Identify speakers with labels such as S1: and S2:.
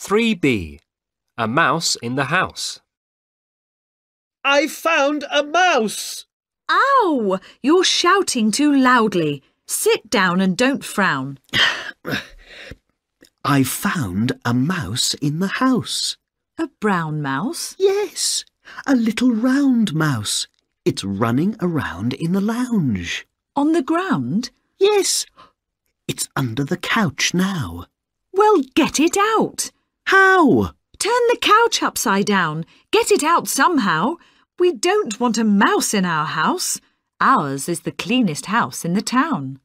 S1: 3b. A mouse in the house.
S2: I found a mouse! Ow! You're shouting too loudly. Sit down and don't frown.
S3: I found a mouse in the house. A brown mouse? Yes, a little round mouse. It's running around in the lounge. On the ground? Yes, it's under the couch now.
S2: Well, get it out. How? Turn the couch upside down. Get it out somehow. We don't want a mouse in our house. Ours is the cleanest
S4: house in the town.